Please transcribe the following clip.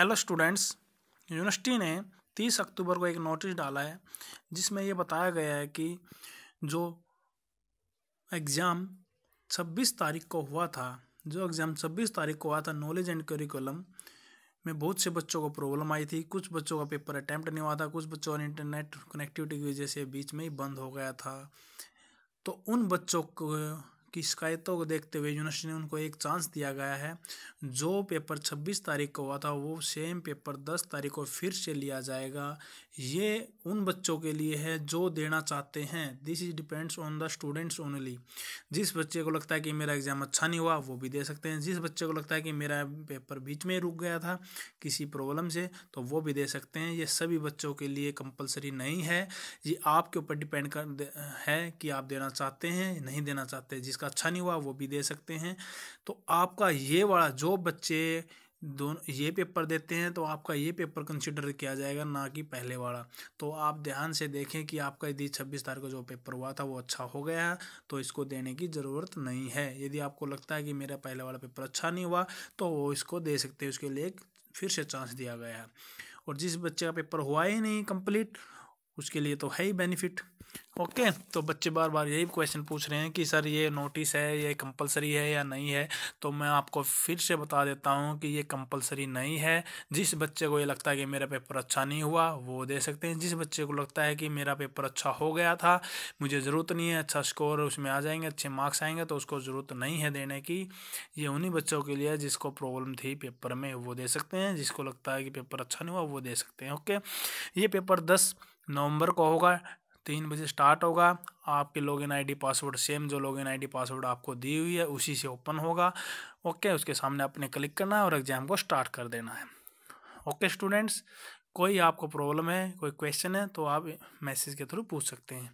hello students university ने 30 अक्टूबर को एक नोटिस डाला है जिसमें यह बताया गया है कि जो एग्ज़ाम 26 तारीख को हुआ था जो एग्ज़ाम 26 तारीख को हुआ था नॉलेज एंड करिकुलम में बहुत से बच्चों को प्रॉब्लम आई थी कुछ बच्चों का पेपर अटैम्प्ट नहीं हुआ था कुछ बच्चों ने इंटरनेट कनेक्टिविटी की वजह से बीच में ही बंद हो गया था तो उन बच्चों को की शिकायतों को देखते हुए यूनिवर्सिटी ने उनको एक चांस दिया गया है जो पेपर 26 तारीख को हुआ था वो सेम पेपर 10 तारीख को फिर से लिया जाएगा ये उन बच्चों के लिए है जो देना चाहते हैं this is depends on the students only जिस बच्चे को लगता है कि मेरा एग्ज़ाम अच्छा नहीं हुआ वो भी दे सकते हैं जिस बच्चे को लगता है कि मेरा पेपर बीच में रुक गया था किसी प्रॉब्लम से तो वो भी दे सकते हैं ये सभी बच्चों के लिए कंपलसरी नहीं है ये आपके ऊपर डिपेंड कर है कि आप देना चाहते हैं नहीं देना चाहते जिस जिसका अच्छा नहीं हुआ वो भी दे सकते हैं तो आपका ये वाला जो बच्चे दोनों ये पेपर देते हैं तो आपका ये पेपर कंसिडर किया जाएगा ना कि पहले वाला तो आप ध्यान से देखें कि आपका यदि छब्बीस तारीख को जो पेपर हुआ था वो अच्छा हो गया है तो इसको देने की ज़रूरत नहीं है यदि आपको लगता है कि मेरा पहले वाला पेपर अच्छा नहीं हुआ तो वो इसको दे सकते हैं उसके लिए फिर से चांस दिया गया है और जिस बच्चे का पेपर हुआ ही नहीं कंप्लीट उसके लिए तो है ही बेनिफिट ओके तो बच्चे बार बार यही क्वेश्चन पूछ रहे हैं कि सर ये नोटिस है ये कंपलसरी है या नहीं है तो मैं आपको फिर से बता देता हूँ कि ये कंपलसरी नहीं है जिस बच्चे को ये लगता है कि मेरा पेपर अच्छा नहीं हुआ वो दे सकते हैं जिस बच्चे को लगता है कि मेरा पेपर अच्छा हो गया था मुझे ज़रूरत नहीं है अच्छा स्कोर उसमें आ जाएंगे अच्छे मार्क्स आएंगे तो उसको ज़रूरत नहीं है देने की ये उन्हीं बच्चों के लिए जिसको प्रॉब्लम थी पेपर में वो दे सकते हैं जिसको लगता है कि पेपर अच्छा नहीं हुआ वो दे सकते हैं ओके ये पेपर दस नवंबर को होगा तीन बजे स्टार्ट होगा आपके लॉगिन आईडी पासवर्ड सेम जो लॉगिन आईडी पासवर्ड आपको दी हुई है उसी से ओपन होगा ओके उसके सामने आपने क्लिक करना है और एग्जाम को स्टार्ट कर देना है ओके स्टूडेंट्स कोई आपको प्रॉब्लम है कोई क्वेश्चन है तो आप मैसेज के थ्रू पूछ सकते हैं